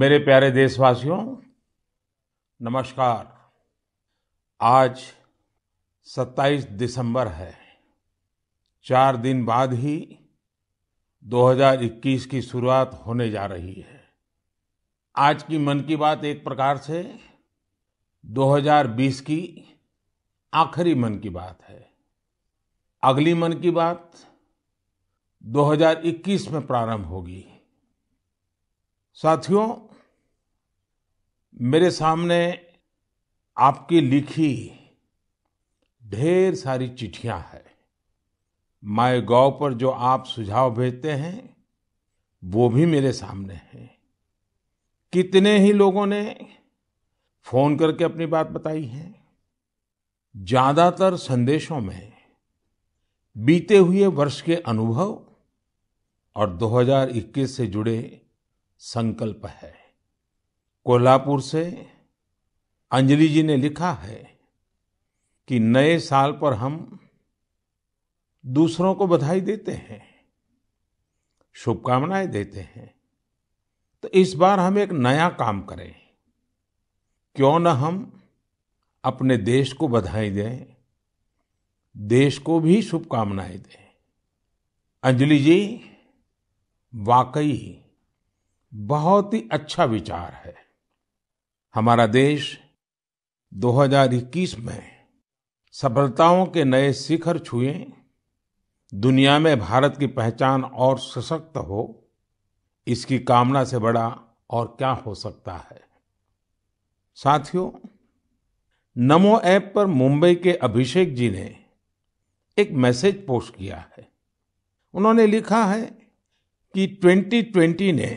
मेरे प्यारे देशवासियों नमस्कार आज 27 दिसंबर है चार दिन बाद ही 2021 की शुरुआत होने जा रही है आज की मन की बात एक प्रकार से 2020 की आखिरी मन की बात है अगली मन की बात 2021 में प्रारंभ होगी साथियों मेरे सामने आपकी लिखी ढेर सारी चिट्ठियां हैं गॉव पर जो आप सुझाव भेजते हैं वो भी मेरे सामने हैं कितने ही लोगों ने फोन करके अपनी बात बताई है ज्यादातर संदेशों में बीते हुए वर्ष के अनुभव और 2021 से जुड़े संकल्प है कोल्हापुर से अंजलि जी ने लिखा है कि नए साल पर हम दूसरों को बधाई देते हैं शुभकामनाएं देते हैं तो इस बार हम एक नया काम करें क्यों न हम अपने देश को बधाई दें देश को भी शुभकामनाएं दें अंजलि जी वाकई बहुत ही अच्छा विचार है हमारा देश 2021 में सफलताओं के नए शिखर छुए दुनिया में भारत की पहचान और सशक्त हो इसकी कामना से बड़ा और क्या हो सकता है साथियों नमो ऐप पर मुंबई के अभिषेक जी ने एक मैसेज पोस्ट किया है उन्होंने लिखा है कि 2020 ने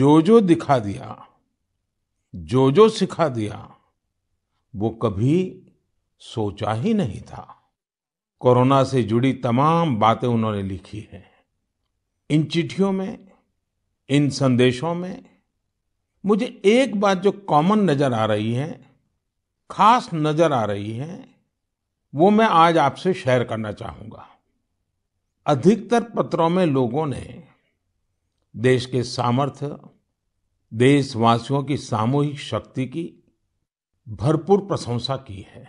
जो जो दिखा दिया जो जो सिखा दिया वो कभी सोचा ही नहीं था कोरोना से जुड़ी तमाम बातें उन्होंने लिखी हैं इन चिट्ठियों में इन संदेशों में मुझे एक बात जो कॉमन नजर आ रही है खास नजर आ रही है वो मैं आज आपसे शेयर करना चाहूंगा अधिकतर पत्रों में लोगों ने देश के सामर्थ्य देशवासियों की सामूहिक शक्ति की भरपूर प्रशंसा की है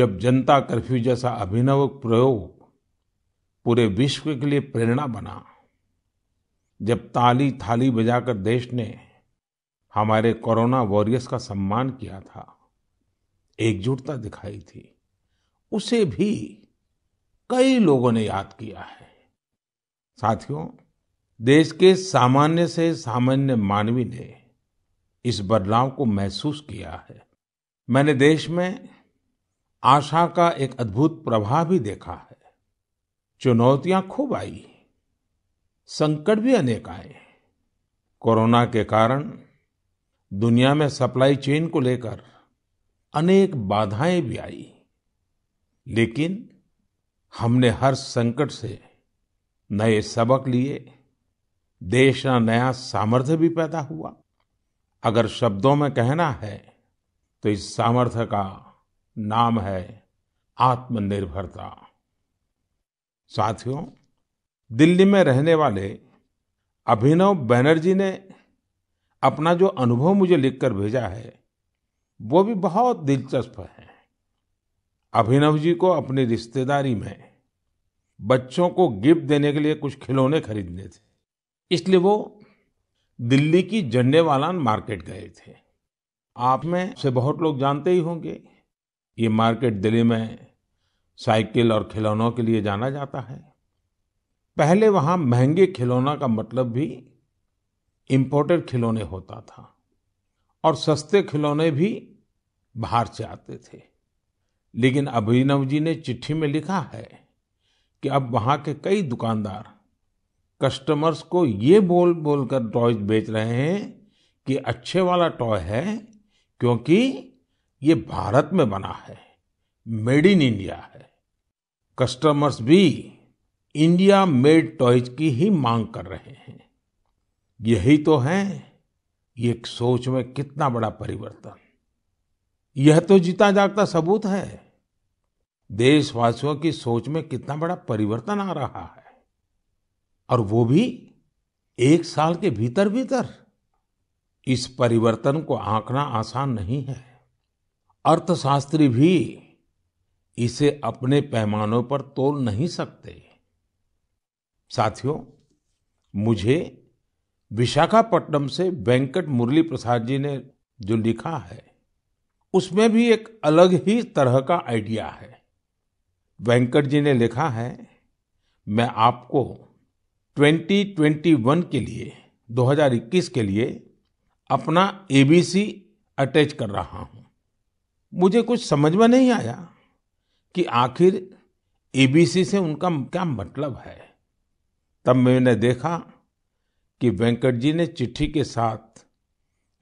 जब जनता कर्फ्यू जैसा अभिनव प्रयोग पूरे विश्व के लिए प्रेरणा बना जब ताली थाली बजाकर देश ने हमारे कोरोना वॉरियर्स का सम्मान किया था एकजुटता दिखाई थी उसे भी कई लोगों ने याद किया है साथियों देश के सामान्य से सामान्य मानवी ने इस बदलाव को महसूस किया है मैंने देश में आशा का एक अद्भुत प्रवाह भी देखा है चुनौतियां खूब आई संकट भी अनेक आए कोरोना के कारण दुनिया में सप्लाई चेन को लेकर अनेक बाधाएं भी आई लेकिन हमने हर संकट से नए सबक लिए देश का नया सामर्थ्य भी पैदा हुआ अगर शब्दों में कहना है तो इस सामर्थ्य का नाम है आत्मनिर्भरता साथियों दिल्ली में रहने वाले अभिनव बैनर्जी ने अपना जो अनुभव मुझे लिखकर भेजा है वो भी बहुत दिलचस्प है अभिनव जी को अपनी रिश्तेदारी में बच्चों को गिफ्ट देने के लिए कुछ खिलौने खरीदने थे इसलिए वो दिल्ली की वालान मार्केट गए थे आप में से बहुत लोग जानते ही होंगे ये मार्केट दिल्ली में साइकिल और खिलौनों के लिए जाना जाता है पहले वहाँ महंगे खिलौना का मतलब भी इम्पोर्टेड खिलौने होता था और सस्ते खिलौने भी बाहर से आते थे लेकिन अभिनव जी ने चिट्ठी में लिखा है कि अब वहाँ के कई दुकानदार कस्टमर्स को ये बोल बोल कर टॉयज बेच रहे हैं कि अच्छे वाला टॉय है क्योंकि ये भारत में बना है मेड इन इंडिया है कस्टमर्स भी इंडिया मेड टॉयज की ही मांग कर रहे हैं यही तो है ये एक सोच में कितना बड़ा परिवर्तन यह तो जीता जागता सबूत है देशवासियों की सोच में कितना बड़ा परिवर्तन आ रहा है और वो भी एक साल के भीतर भीतर इस परिवर्तन को आंकना आसान नहीं है अर्थशास्त्री भी इसे अपने पैमानों पर तोल नहीं सकते साथियों मुझे विशाखापट्टनम से वेंकट मुरली प्रसाद जी ने जो लिखा है उसमें भी एक अलग ही तरह का आइडिया है वेंकट जी ने लिखा है मैं आपको 2021 के लिए 2021 के लिए अपना एबीसी अटैच कर रहा हूं मुझे कुछ समझ में नहीं आया कि आखिर एबीसी से उनका क्या मतलब है तब मैंने देखा कि वेंकट जी ने चिट्ठी के साथ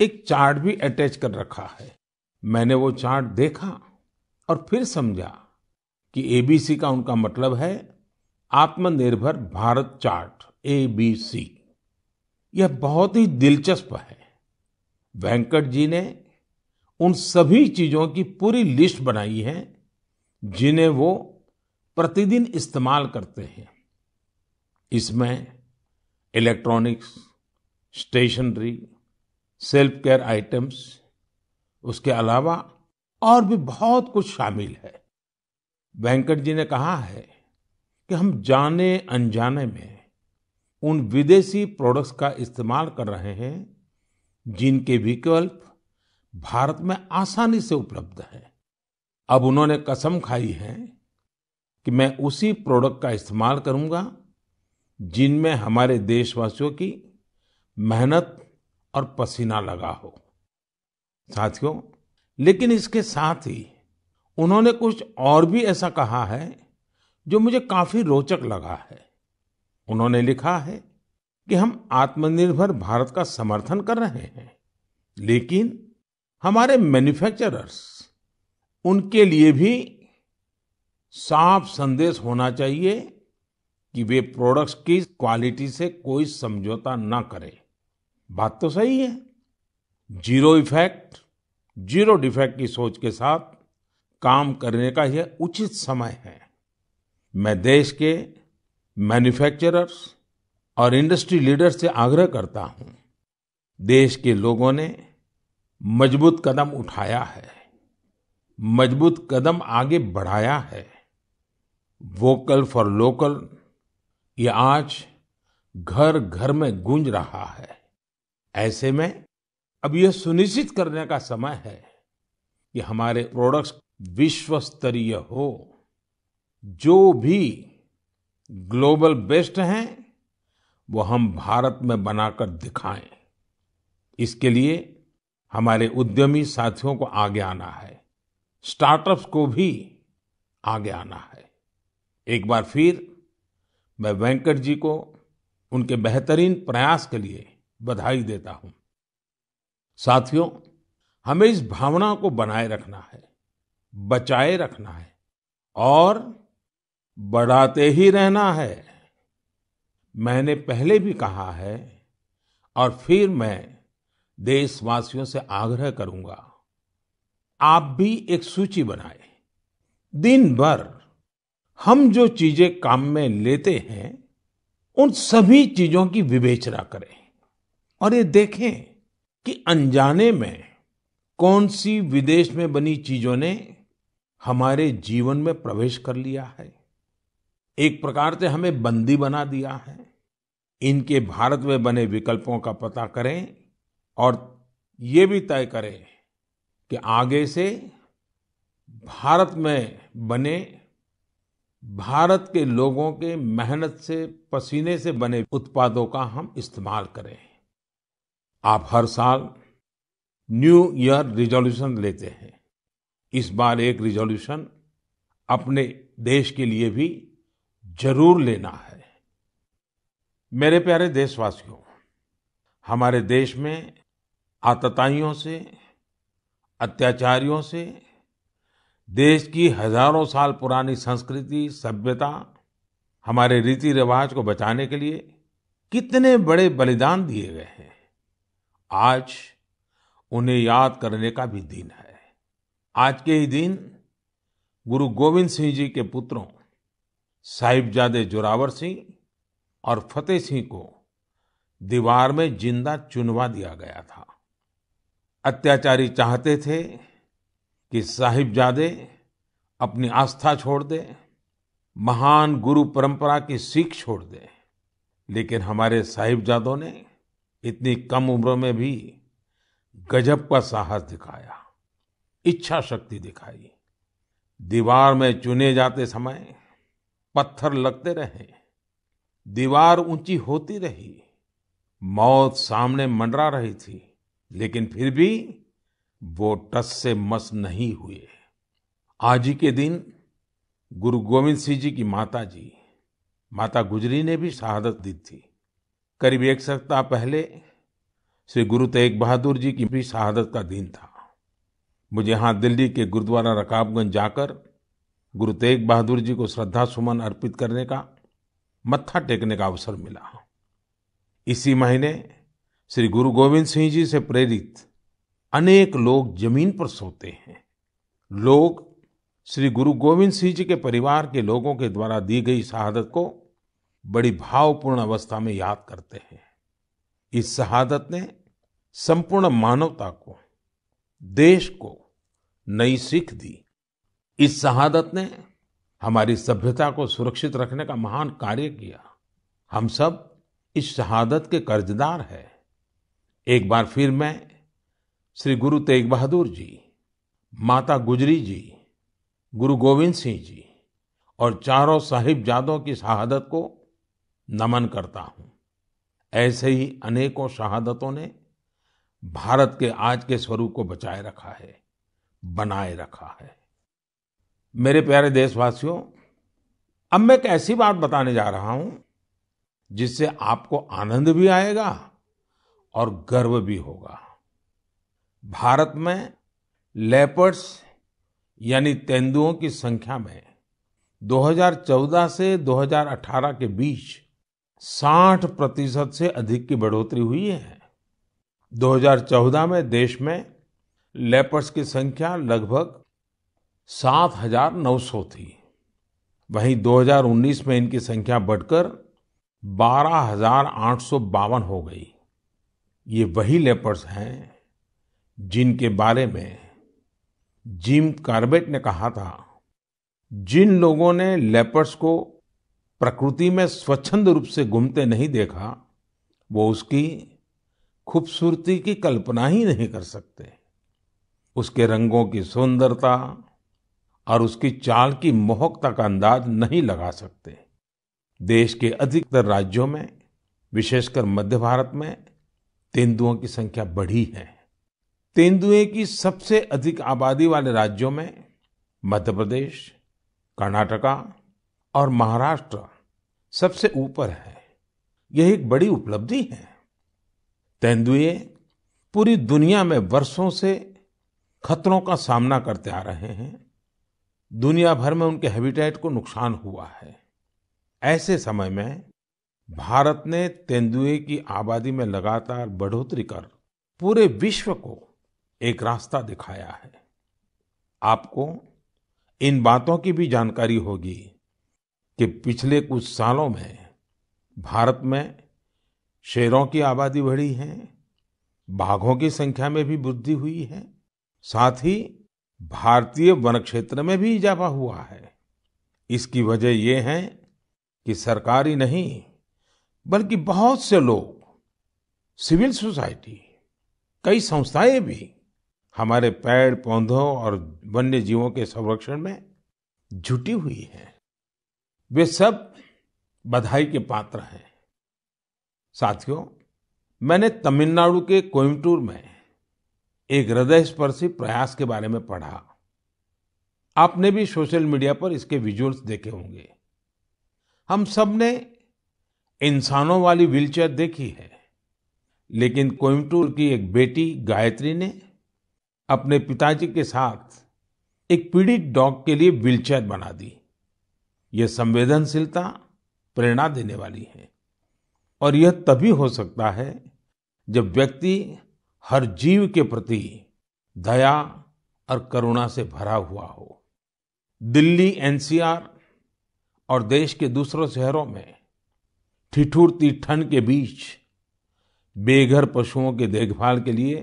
एक चार्ट भी अटैच कर रखा है मैंने वो चार्ट देखा और फिर समझा कि एबीसी का उनका मतलब है आत्मनिर्भर भारत चार्ट एबीसी यह बहुत ही दिलचस्प है वेंकट जी ने उन सभी चीजों की पूरी लिस्ट बनाई है जिन्हें वो प्रतिदिन इस्तेमाल करते हैं इसमें electronics stationery self care items उसके अलावा और भी बहुत कुछ शामिल है वेंकट जी ने कहा है कि हम जाने अनजाने में उन विदेशी प्रोडक्ट्स का इस्तेमाल कर रहे हैं जिनके विकल्प भारत में आसानी से उपलब्ध है अब उन्होंने कसम खाई है कि मैं उसी प्रोडक्ट का इस्तेमाल करूंगा जिनमें हमारे देशवासियों की मेहनत और पसीना लगा हो साथियों लेकिन इसके साथ ही उन्होंने कुछ और भी ऐसा कहा है जो मुझे काफी रोचक लगा है उन्होंने लिखा है कि हम आत्मनिर्भर भारत का समर्थन कर रहे हैं लेकिन हमारे मैन्युफैक्चरर्स उनके लिए भी साफ संदेश होना चाहिए कि वे प्रोडक्ट्स की क्वालिटी से कोई समझौता ना करें बात तो सही है जीरो इफेक्ट जीरो डिफेक्ट की सोच के साथ काम करने का यह उचित समय है मैं देश के मैन्यूफैक्चरर्स और इंडस्ट्री लीडर्स से आग्रह करता हूँ देश के लोगों ने मजबूत कदम उठाया है मजबूत कदम आगे बढ़ाया है वोकल फॉर लोकल ये आज घर घर में गूंज रहा है ऐसे में अब यह सुनिश्चित करने का समय है कि हमारे प्रोडक्ट्स विश्व स्तरीय हो जो भी ग्लोबल बेस्ट हैं वो हम भारत में बनाकर दिखाएं इसके लिए हमारे उद्यमी साथियों को आगे आना है स्टार्टअप्स को भी आगे आना है एक बार फिर मैं वेंकट जी को उनके बेहतरीन प्रयास के लिए बधाई देता हूं साथियों हमें इस भावना को बनाए रखना है बचाए रखना है और बढ़ाते ही रहना है मैंने पहले भी कहा है और फिर मैं देशवासियों से आग्रह करूंगा आप भी एक सूची बनाए दिन भर हम जो चीजें काम में लेते हैं उन सभी चीजों की विवेचना करें और ये देखें कि अनजाने में कौन सी विदेश में बनी चीजों ने हमारे जीवन में प्रवेश कर लिया है एक प्रकार से हमें बंदी बना दिया है इनके भारत में बने विकल्पों का पता करें और ये भी तय करें कि आगे से भारत में बने भारत के लोगों के मेहनत से पसीने से बने उत्पादों का हम इस्तेमाल करें आप हर साल न्यू ईयर रिजोल्यूशन लेते हैं इस बार एक रिजोल्यूशन अपने देश के लिए भी जरूर लेना है मेरे प्यारे देशवासियों हमारे देश में आतताइयों से अत्याचारियों से देश की हजारों साल पुरानी संस्कृति सभ्यता हमारे रीति रिवाज को बचाने के लिए कितने बड़े बलिदान दिए गए हैं आज उन्हें याद करने का भी दिन है आज के ही दिन गुरु गोविंद सिंह जी के पुत्रों साहिबजादे जोरावर सिंह और फतेह सिंह को दीवार में जिंदा चुनवा दिया गया था अत्याचारी चाहते थे कि साहिबजादे अपनी आस्था छोड़ दे महान गुरु परंपरा की सीख छोड़ दे लेकिन हमारे साहिबजादों ने इतनी कम उम्र में भी गजब का साहस दिखाया इच्छा शक्ति दिखाई दीवार में चुने जाते समय पत्थर लगते रहे दीवार ऊंची होती रही मौत सामने मंडरा रही थी लेकिन फिर भी वो टस से मस नहीं हुए आज ही के दिन गुरु गोविंद सिंह जी की माता जी माता गुजरी ने भी शहादत दी थी करीब एक सप्ताह पहले श्री गुरु तेग बहादुर जी की भी शहादत का दिन था मुझे यहाँ दिल्ली के गुरुद्वारा रकाबगंज जाकर गुरु तेग बहादुर जी को श्रद्धा सुमन अर्पित करने का मत्था टेकने का अवसर मिला इसी महीने श्री गुरु गोविंद सिंह जी से प्रेरित अनेक लोग जमीन पर सोते हैं लोग श्री गुरु गोविंद सिंह जी के परिवार के लोगों के द्वारा दी गई शहादत को बड़ी भावपूर्ण अवस्था में याद करते हैं इस शहादत ने संपूर्ण मानवता को देश को नई सीख दी इस शहादत ने हमारी सभ्यता को सुरक्षित रखने का महान कार्य किया हम सब इस शहादत के कर्जदार हैं एक बार फिर मैं श्री गुरु तेग बहादुर जी माता गुजरी जी गुरु गोविंद सिंह जी और चारों साहिब जादों की शहादत को नमन करता हूं ऐसे ही अनेकों शहादतों ने भारत के आज के स्वरूप को बचाए रखा है बनाए रखा है मेरे प्यारे देशवासियों अब मैं एक ऐसी बात बताने जा रहा हूं जिससे आपको आनंद भी आएगा और गर्व भी होगा भारत में लेपर्ड्स यानी तेंदुओं की संख्या में 2014 से 2018 के बीच 60 प्रतिशत से अधिक की बढ़ोतरी हुई है 2014 में देश में लेपर्स की संख्या लगभग सात हजार नौ सौ थी वहीं 2019 में इनकी संख्या बढ़कर बारह हजार आठ सौ बावन हो गई ये वही लेपर्स हैं जिनके बारे में जिम कार्बेट ने कहा था जिन लोगों ने लेपर्स को प्रकृति में स्वच्छंद रूप से घूमते नहीं देखा वो उसकी खूबसूरती की कल्पना ही नहीं कर सकते उसके रंगों की सुंदरता और उसकी चाल की मोहकता का अंदाज नहीं लगा सकते देश के अधिकतर राज्यों में विशेषकर मध्य भारत में तेंदुओं की संख्या बढ़ी है तेंदुए की सबसे अधिक आबादी वाले राज्यों में मध्य प्रदेश कर्नाटका और महाराष्ट्र सबसे ऊपर है यह एक बड़ी उपलब्धि है तेंदुए पूरी दुनिया में वर्षों से खतरों का सामना करते आ रहे हैं दुनिया भर में उनके हैबिटेट को नुकसान हुआ है ऐसे समय में भारत ने तेंदुए की आबादी में लगातार बढ़ोतरी कर पूरे विश्व को एक रास्ता दिखाया है आपको इन बातों की भी जानकारी होगी कि पिछले कुछ सालों में भारत में शेरों की आबादी बढ़ी है बाघों की संख्या में भी वृद्धि हुई है साथ ही भारतीय वन क्षेत्र में भी इजाफा हुआ है इसकी वजह ये है कि सरकारी नहीं बल्कि बहुत से लोग सिविल सोसाइटी कई संस्थाएं भी हमारे पेड़ पौधों और वन्य जीवों के संरक्षण में जुटी हुई हैं वे सब बधाई के पात्र हैं साथियों मैंने तमिलनाडु के कोयम्बटूर में एक हृदय स्पर्शी प्रयास के बारे में पढ़ा आपने भी सोशल मीडिया पर इसके विजुअल्स देखे होंगे हम सब ने इंसानों वाली व्हीलचेयर देखी है लेकिन कोयम्बटूर की एक बेटी गायत्री ने अपने पिताजी के साथ एक पीड़ित डॉग के लिए व्हीलचेयर बना दी यह संवेदनशीलता प्रेरणा देने वाली है और यह तभी हो सकता है जब व्यक्ति हर जीव के प्रति दया और करुणा से भरा हुआ हो दिल्ली एनसीआर और देश के दूसरों शहरों में ठिठुरती ठंड के बीच बेघर पशुओं की देखभाल के लिए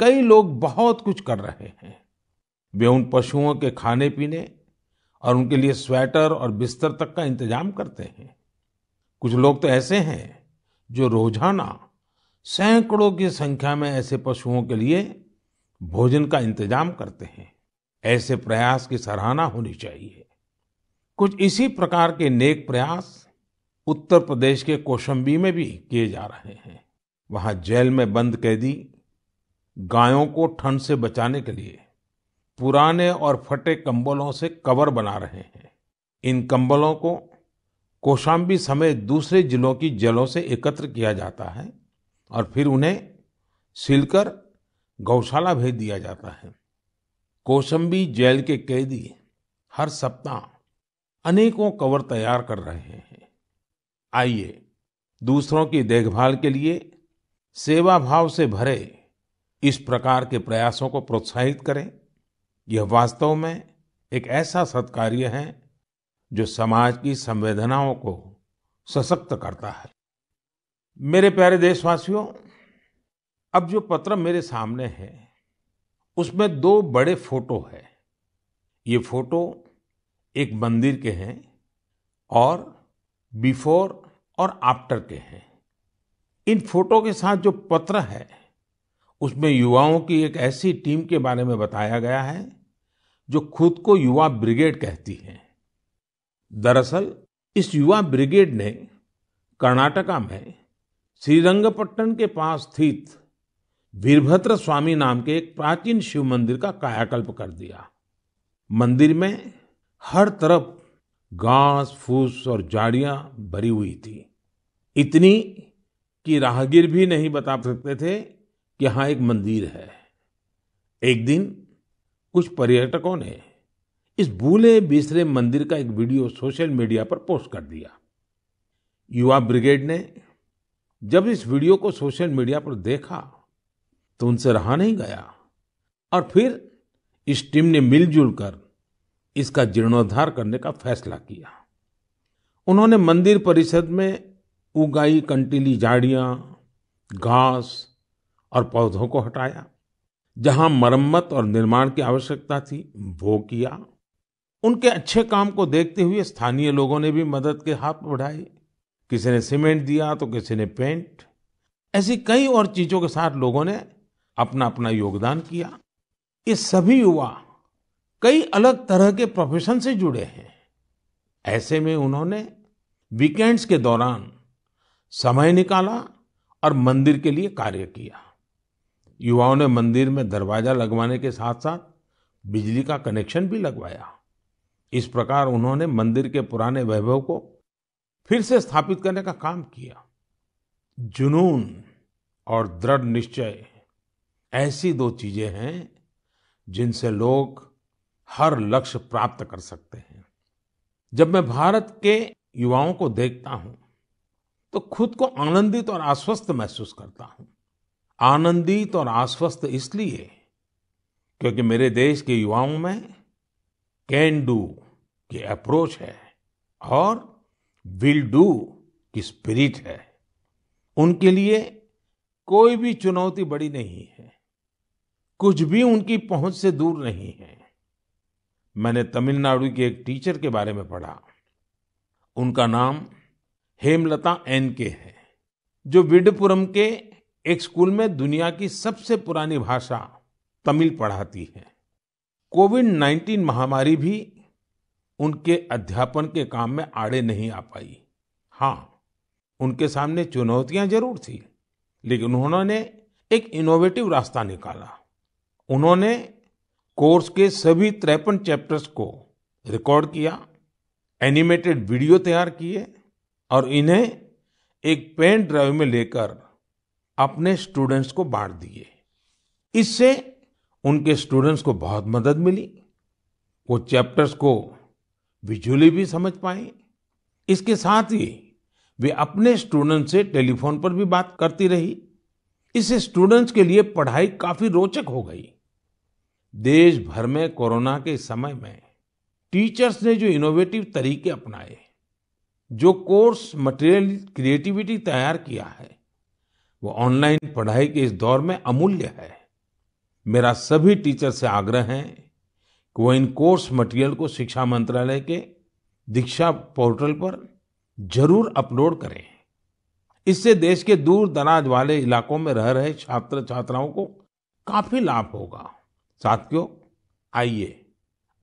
कई लोग बहुत कुछ कर रहे हैं वे उन पशुओं के खाने पीने और उनके लिए स्वेटर और बिस्तर तक का इंतजाम करते हैं कुछ लोग तो ऐसे हैं जो रोजाना सैकड़ों की संख्या में ऐसे पशुओं के लिए भोजन का इंतजाम करते हैं ऐसे प्रयास की सराहना होनी चाहिए कुछ इसी प्रकार के नेक प्रयास उत्तर प्रदेश के कोशंबी में भी किए जा रहे हैं वहां जेल में बंद कैदी गायों को ठंड से बचाने के लिए पुराने और फटे कंबलों से कवर बना रहे हैं इन कंबलों को कोशाम्बी समेत दूसरे जिलों की जलों से एकत्र किया जाता है और फिर उन्हें सिलकर गौशाला भेज दिया जाता है कौशंबी जेल के कैदी हर सप्ताह अनेकों कवर तैयार कर रहे हैं आइए दूसरों की देखभाल के लिए सेवा भाव से भरे इस प्रकार के प्रयासों को प्रोत्साहित करें यह वास्तव में एक ऐसा सत्कार्य है जो समाज की संवेदनाओं को सशक्त करता है मेरे प्यारे देशवासियों अब जो पत्र मेरे सामने है उसमें दो बड़े फोटो है ये फोटो एक मंदिर के हैं और बिफोर और आफ्टर के हैं इन फोटो के साथ जो पत्र है उसमें युवाओं की एक ऐसी टीम के बारे में बताया गया है जो खुद को युवा ब्रिगेड कहती है दरअसल इस युवा ब्रिगेड ने कर्नाटका में श्रीरंगपट्टन के पास स्थित वीरभद्र स्वामी नाम के एक प्राचीन शिव मंदिर का कायाकल्प कर दिया मंदिर में हर तरफ घास फूस और झाड़ियां भरी हुई थी इतनी कि राहगीर भी नहीं बता सकते थे कि यहां एक मंदिर है एक दिन कुछ पर्यटकों ने इस भूले बिसरे मंदिर का एक वीडियो सोशल मीडिया पर पोस्ट कर दिया युवा ब्रिगेड ने जब इस वीडियो को सोशल मीडिया पर देखा तो उनसे रहा नहीं गया और फिर इस टीम ने मिलजुल कर इसका जीर्णोद्धार करने का फैसला किया उन्होंने मंदिर परिषद में उगाई कंटीली झाड़ियां घास और पौधों को हटाया जहां मरम्मत और निर्माण की आवश्यकता थी वो किया उनके अच्छे काम को देखते हुए स्थानीय लोगों ने भी मदद के हाथ बढ़ाए किसी ने सीमेंट दिया तो किसी ने पेंट ऐसी कई और चीजों के साथ लोगों ने अपना अपना योगदान किया ये सभी युवा कई अलग तरह के प्रोफेशन से जुड़े हैं ऐसे में उन्होंने वीकेंड्स के दौरान समय निकाला और मंदिर के लिए कार्य किया युवाओं ने मंदिर में दरवाजा लगवाने के साथ साथ बिजली का कनेक्शन भी लगवाया इस प्रकार उन्होंने मंदिर के पुराने वैभव को फिर से स्थापित करने का काम किया जुनून और दृढ़ निश्चय ऐसी दो चीजें हैं जिनसे लोग हर लक्ष्य प्राप्त कर सकते हैं जब मैं भारत के युवाओं को देखता हूं तो खुद को आनंदित और आश्वस्त महसूस करता हूं आनंदित और आश्वस्त इसलिए क्योंकि मेरे देश के युवाओं में कैन डू की अप्रोच है और विल डू की स्पिरिट है उनके लिए कोई भी चुनौती बड़ी नहीं है कुछ भी उनकी पहुंच से दूर नहीं है मैंने तमिलनाडु के एक टीचर के बारे में पढ़ा उनका नाम हेमलता एन के है जो विडपुरम के एक स्कूल में दुनिया की सबसे पुरानी भाषा तमिल पढ़ाती है कोविड 19 महामारी भी उनके अध्यापन के काम में आड़े नहीं आ पाई हाँ उनके सामने चुनौतियां जरूर थी लेकिन उन्होंने एक इनोवेटिव रास्ता निकाला उन्होंने कोर्स के सभी त्रेपन चैप्टर्स को रिकॉर्ड किया एनिमेटेड वीडियो तैयार किए और इन्हें एक पेन ड्राइव में लेकर अपने स्टूडेंट्स को बांट दिए इससे उनके स्टूडेंट्स को बहुत मदद मिली वो चैप्टर्स को विजुअली भी समझ पाए इसके साथ ही वे अपने स्टूडेंट से टेलीफोन पर भी बात करती रही इससे स्टूडेंट्स के लिए पढ़ाई काफी रोचक हो गई देश भर में कोरोना के समय में टीचर्स ने जो इनोवेटिव तरीके अपनाए जो कोर्स मटेरियल क्रिएटिविटी तैयार किया है वो ऑनलाइन पढ़ाई के इस दौर में अमूल्य है मेरा सभी टीचर से आग्रह है कि वो इन कोर्स मटेरियल को शिक्षा मंत्रालय के दीक्षा पोर्टल पर जरूर अपलोड करें इससे देश के दूर दराज वाले इलाकों में रह रहे छात्र छात्राओं को काफी लाभ होगा साथियों आइए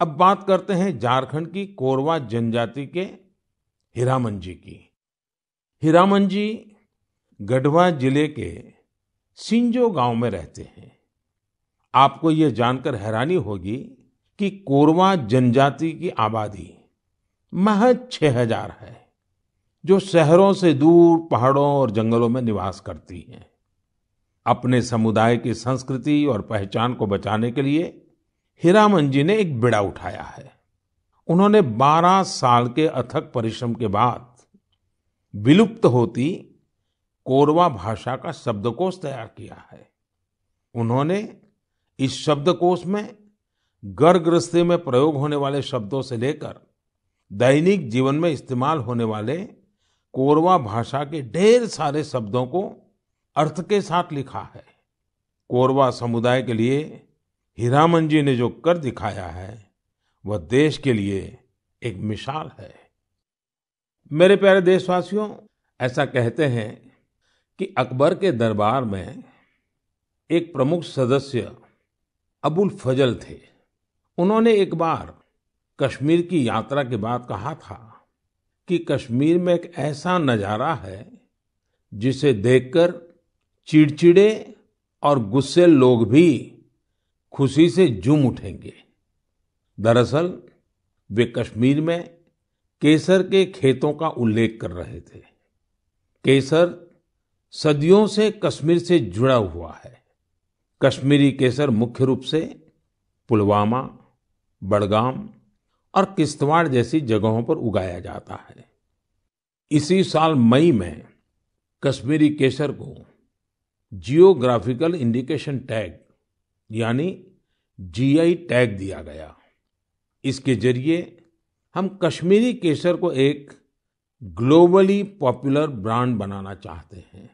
अब बात करते हैं झारखंड की कोरवा जनजाति के हीरामन जी की हीरामन जी गढ़वा जिले के सिंजो गांव में रहते हैं आपको ये जानकर हैरानी होगी कि कोरवा जनजाति की आबादी महज छह हजार है जो शहरों से दूर पहाड़ों और जंगलों में निवास करती है अपने समुदाय की संस्कृति और पहचान को बचाने के लिए हीरामन जी ने एक बिड़ा उठाया है उन्होंने 12 साल के अथक परिश्रम के बाद विलुप्त होती कोरवा भाषा का शब्दकोश तैयार किया है उन्होंने इस शब्दकोश में घर गृहस्थी में प्रयोग होने वाले शब्दों से लेकर दैनिक जीवन में इस्तेमाल होने वाले कोरवा भाषा के ढेर सारे शब्दों को अर्थ के साथ लिखा है कोरवा समुदाय के लिए हीरामन जी ने जो कर दिखाया है वह देश के लिए एक मिसाल है मेरे प्यारे देशवासियों ऐसा कहते हैं कि अकबर के दरबार में एक प्रमुख सदस्य अबुल फजल थे उन्होंने एक बार कश्मीर की यात्रा के बाद कहा था कि कश्मीर में एक ऐसा नजारा है जिसे देखकर चिड़चिड़े और गुस्से लोग भी खुशी से झूम उठेंगे दरअसल वे कश्मीर में केसर के खेतों का उल्लेख कर रहे थे केसर सदियों से कश्मीर से जुड़ा हुआ है कश्मीरी केसर मुख्य रूप से पुलवामा बड़गाम और किश्तवाड़ जैसी जगहों पर उगाया जाता है इसी साल मई में कश्मीरी केसर को जियोग्राफिकल इंडिकेशन टैग यानी जीआई टैग दिया गया इसके जरिए हम कश्मीरी केसर को एक ग्लोबली पॉपुलर ब्रांड बनाना चाहते हैं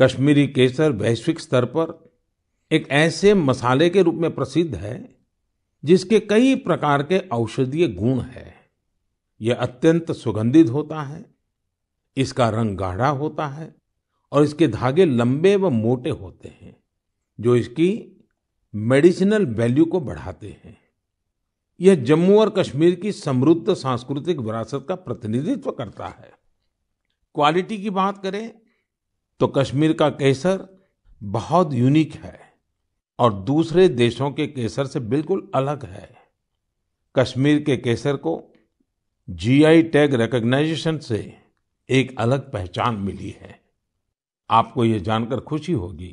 कश्मीरी केसर वैश्विक स्तर पर एक ऐसे मसाले के रूप में प्रसिद्ध है जिसके कई प्रकार के औषधीय गुण हैं यह अत्यंत सुगंधित होता है इसका रंग गाढ़ा होता है और इसके धागे लंबे व मोटे होते हैं जो इसकी मेडिसिनल वैल्यू को बढ़ाते हैं यह जम्मू और कश्मीर की समृद्ध सांस्कृतिक विरासत का प्रतिनिधित्व करता है क्वालिटी की बात करें तो कश्मीर का केसर बहुत यूनिक है और दूसरे देशों के केसर से बिल्कुल अलग है कश्मीर के केसर को जीआई टैग रिकॉग्नाइजेशन से एक अलग पहचान मिली है आपको यह जानकर खुशी होगी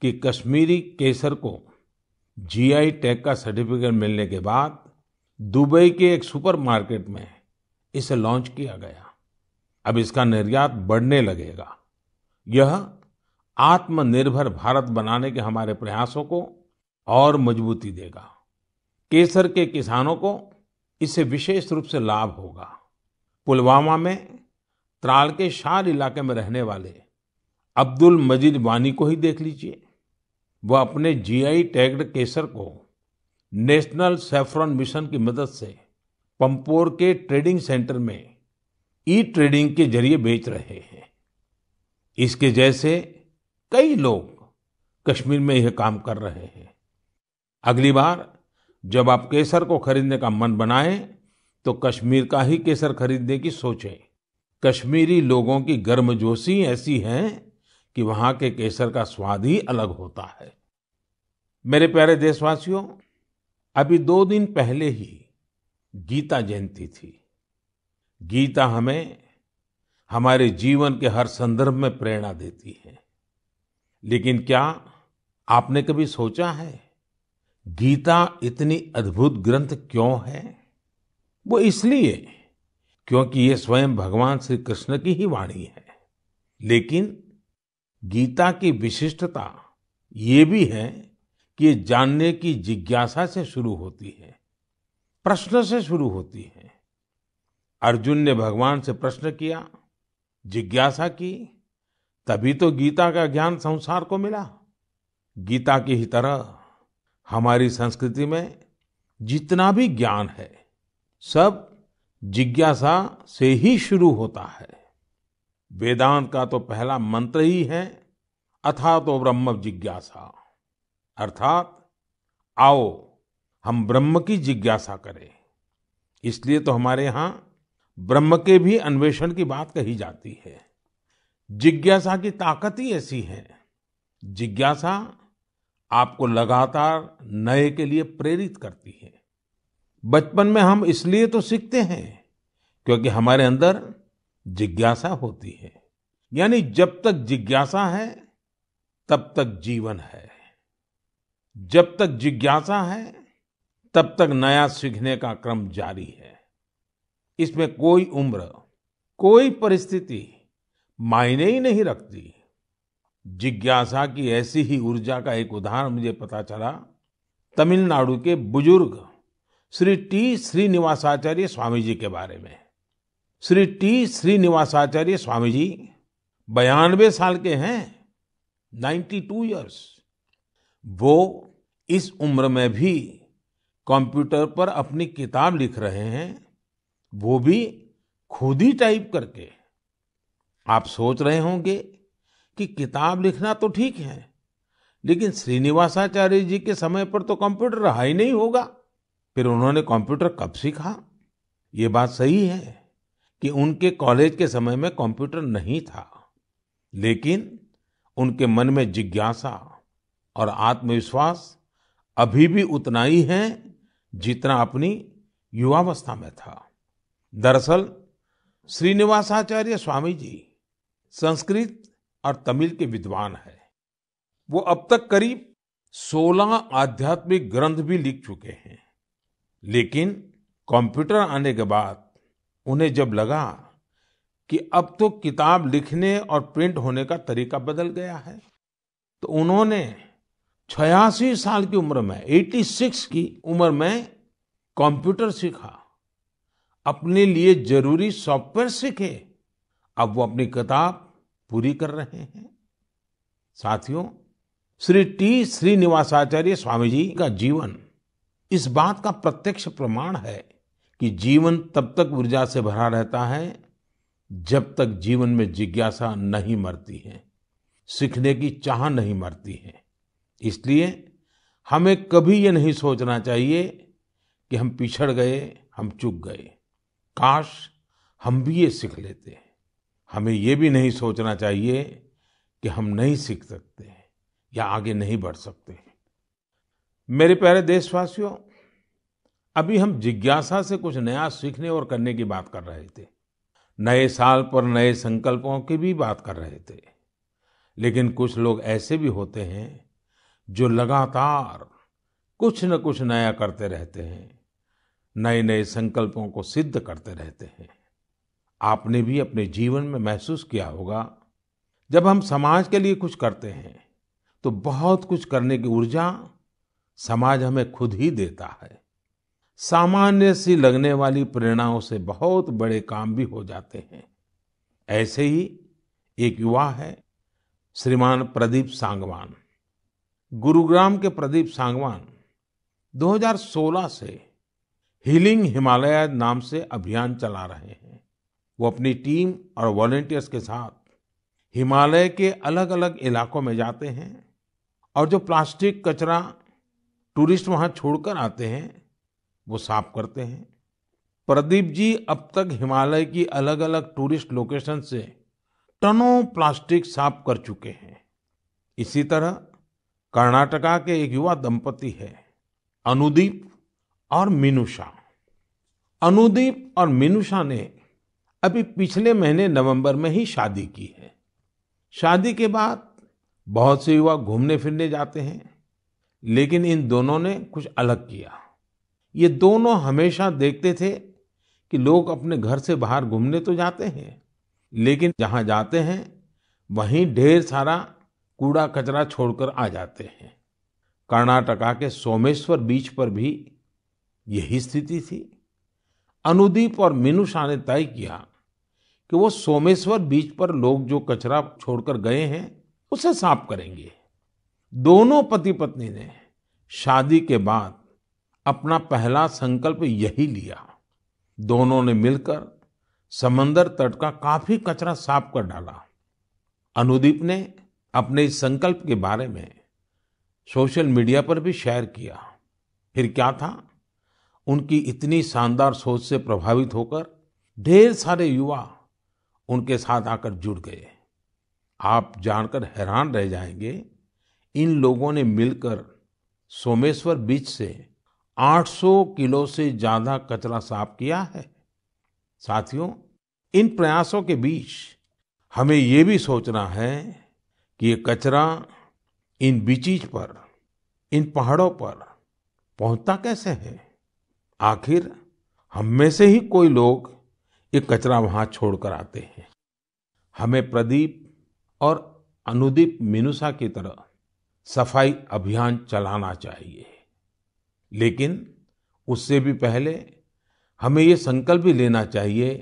कि कश्मीरी केसर को जीआई टैग का सर्टिफिकेट मिलने के बाद दुबई के एक सुपरमार्केट में इसे लॉन्च किया गया अब इसका निर्यात बढ़ने लगेगा यह आत्मनिर्भर भारत बनाने के हमारे प्रयासों को और मजबूती देगा केसर के किसानों को इससे विशेष रूप से लाभ होगा पुलवामा में त्राल के शार इलाके में रहने वाले अब्दुल मजीद वानी को ही देख लीजिए वह अपने जीआई टैग्ड केसर को नेशनल सेफ्रॉन मिशन की मदद से पंपोर के ट्रेडिंग सेंटर में ई ट्रेडिंग के जरिए बेच रहे हैं इसके जैसे कई लोग कश्मीर में यह काम कर रहे हैं अगली बार जब आप केसर को खरीदने का मन बनाएं तो कश्मीर का ही केसर खरीदने की सोचें कश्मीरी लोगों की गर्मजोशी ऐसी है कि वहां के केसर का स्वाद ही अलग होता है मेरे प्यारे देशवासियों अभी दो दिन पहले ही गीता जयंती थी गीता हमें हमारे जीवन के हर संदर्भ में प्रेरणा देती है लेकिन क्या आपने कभी सोचा है गीता इतनी अद्भुत ग्रंथ क्यों है वो इसलिए क्योंकि ये स्वयं भगवान श्री कृष्ण की ही वाणी है लेकिन गीता की विशिष्टता ये भी है कि ये जानने की जिज्ञासा से शुरू होती है प्रश्न से शुरू होती है अर्जुन ने भगवान से प्रश्न किया जिज्ञासा की तभी तो गीता का ज्ञान संसार को मिला गीता की ही तरह हमारी संस्कृति में जितना भी ज्ञान है सब जिज्ञासा से ही शुरू होता है वेदांत का तो पहला मंत्र ही है अथा तो ब्रह्म जिज्ञासा अर्थात आओ हम ब्रह्म की जिज्ञासा करें इसलिए तो हमारे यहां ब्रह्म के भी अन्वेषण की बात कही जाती है जिज्ञासा की ताकत ही ऐसी है जिज्ञासा आपको लगातार नए के लिए प्रेरित करती है बचपन में हम इसलिए तो सीखते हैं क्योंकि हमारे अंदर जिज्ञासा होती है यानी जब तक जिज्ञासा है तब तक जीवन है जब तक जिज्ञासा है तब तक नया सीखने का क्रम जारी है इसमें कोई उम्र कोई परिस्थिति मायने ही नहीं रखती जिज्ञासा की ऐसी ही ऊर्जा का एक उदाहरण मुझे पता चला तमिलनाडु के बुजुर्ग श्री टी श्रीनिवासाचार्य स्वामी जी के बारे में श्री टी श्रीनिवासाचार्य स्वामी जी बयानवे साल के हैं 92 ईयर्स वो इस उम्र में भी कंप्यूटर पर अपनी किताब लिख रहे हैं वो भी खुद ही टाइप करके आप सोच रहे होंगे कि किताब लिखना तो ठीक है लेकिन श्रीनिवासाचार्य जी के समय पर तो कंप्यूटर रहा ही नहीं होगा फिर उन्होंने कंप्यूटर कब सीखा ये बात सही है कि उनके कॉलेज के समय में कंप्यूटर नहीं था लेकिन उनके मन में जिज्ञासा और आत्मविश्वास अभी भी उतना ही है जितना अपनी युवावस्था में था दरअसल श्रीनिवासाचार्य स्वामी जी संस्कृत और तमिल के विद्वान है वो अब तक करीब 16 आध्यात्मिक ग्रंथ भी लिख चुके हैं लेकिन कंप्यूटर आने के बाद उन्हें जब लगा कि अब तो किताब लिखने और प्रिंट होने का तरीका बदल गया है तो उन्होंने छियासी साल की उम्र में 86 की उम्र में कंप्यूटर सीखा अपने लिए जरूरी सॉफ्टवेयर सीखे अब वो अपनी किताब पूरी कर रहे हैं साथियों श्री टी श्रीनिवासाचार्य स्वामी जी का जीवन इस बात का प्रत्यक्ष प्रमाण है कि जीवन तब तक ऊर्जा से भरा रहता है जब तक जीवन में जिज्ञासा नहीं मरती है सीखने की चाह नहीं मरती है इसलिए हमें कभी ये नहीं सोचना चाहिए कि हम पिछड़ गए हम चुक गए काश हम भी ये सीख लेते हैं हमें ये भी नहीं सोचना चाहिए कि हम नहीं सीख सकते या आगे नहीं बढ़ सकते मेरे प्यारे देशवासियों अभी हम जिज्ञासा से कुछ नया सीखने और करने की बात कर रहे थे नए साल पर नए संकल्पों की भी बात कर रहे थे लेकिन कुछ लोग ऐसे भी होते हैं जो लगातार कुछ न कुछ नया करते रहते हैं नए नए संकल्पों को सिद्ध करते रहते हैं आपने भी अपने जीवन में महसूस किया होगा जब हम समाज के लिए कुछ करते हैं तो बहुत कुछ करने की ऊर्जा समाज हमें खुद ही देता है सामान्य सी लगने वाली प्रेरणाओं से बहुत बड़े काम भी हो जाते हैं ऐसे ही एक युवा है श्रीमान प्रदीप सांगवान गुरुग्राम के प्रदीप सांगवान 2016 से हीलिंग हिमालय नाम से अभियान चला रहे हैं वो अपनी टीम और वॉलेंटियर्स के साथ हिमालय के अलग अलग इलाकों में जाते हैं और जो प्लास्टिक कचरा टूरिस्ट वहाँ छोड़कर आते हैं वो साफ करते हैं प्रदीप जी अब तक हिमालय की अलग अलग टूरिस्ट लोकेशन से टनों प्लास्टिक साफ कर चुके हैं इसी तरह कर्नाटका के एक युवा दंपति है अनुदीप और मीनूषा अनुदीप और मीनूषा ने अभी पिछले महीने नवंबर में ही शादी की है शादी के बाद बहुत से युवा घूमने फिरने जाते हैं लेकिन इन दोनों ने कुछ अलग किया ये दोनों हमेशा देखते थे कि लोग अपने घर से बाहर घूमने तो जाते हैं लेकिन जहाँ जाते हैं वहीं ढेर सारा कूड़ा कचरा छोड़कर आ जाते हैं कर्नाटका के सोमेश्वर बीच पर भी यही स्थिति थी अनुदीप और मीनूषा ने तय किया कि वो सोमेश्वर बीच पर लोग जो कचरा छोड़कर गए हैं उसे साफ करेंगे दोनों पति पत्नी ने शादी के बाद अपना पहला संकल्प यही लिया दोनों ने मिलकर समंदर तट का काफी कचरा साफ कर डाला अनुदीप ने अपने इस संकल्प के बारे में सोशल मीडिया पर भी शेयर किया फिर क्या था उनकी इतनी शानदार सोच से प्रभावित होकर ढेर सारे युवा उनके साथ आकर जुड़ गए आप जानकर हैरान रह जाएंगे इन लोगों ने मिलकर सोमेश्वर बीच से 800 किलो से ज्यादा कचरा साफ किया है साथियों इन प्रयासों के बीच हमें ये भी सोचना है कि ये कचरा इन बीचीज पर इन पहाड़ों पर पहुंचता कैसे है आखिर हम में से ही कोई लोग ये कचरा वहाँ छोड़कर आते हैं हमें प्रदीप और अनुदीप मिनुषा की तरह सफाई अभियान चलाना चाहिए लेकिन उससे भी पहले हमें ये संकल्प भी लेना चाहिए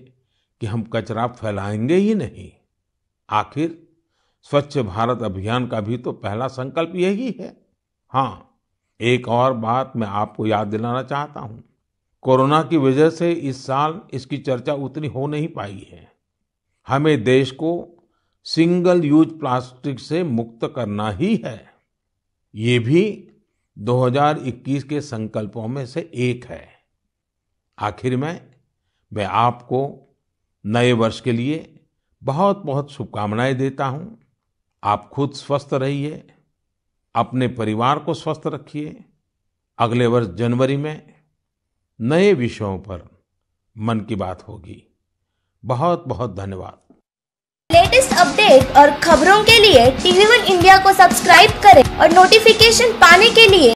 कि हम कचरा फैलाएंगे ही नहीं आखिर स्वच्छ भारत अभियान का भी तो पहला संकल्प यही है हाँ एक और बात मैं आपको याद दिलाना चाहता हूँ कोरोना की वजह से इस साल इसकी चर्चा उतनी हो नहीं पाई है हमें देश को सिंगल यूज प्लास्टिक से मुक्त करना ही है ये भी 2021 के संकल्पों में से एक है आखिर में मैं आपको नए वर्ष के लिए बहुत बहुत शुभकामनाएं देता हूं आप खुद स्वस्थ रहिए अपने परिवार को स्वस्थ रखिए अगले वर्ष जनवरी में नए विषयों पर मन की बात होगी बहुत बहुत धन्यवाद लेटेस्ट अपडेट और खबरों के लिए टीवी वन इंडिया को सब्सक्राइब करें और नोटिफिकेशन पाने के लिए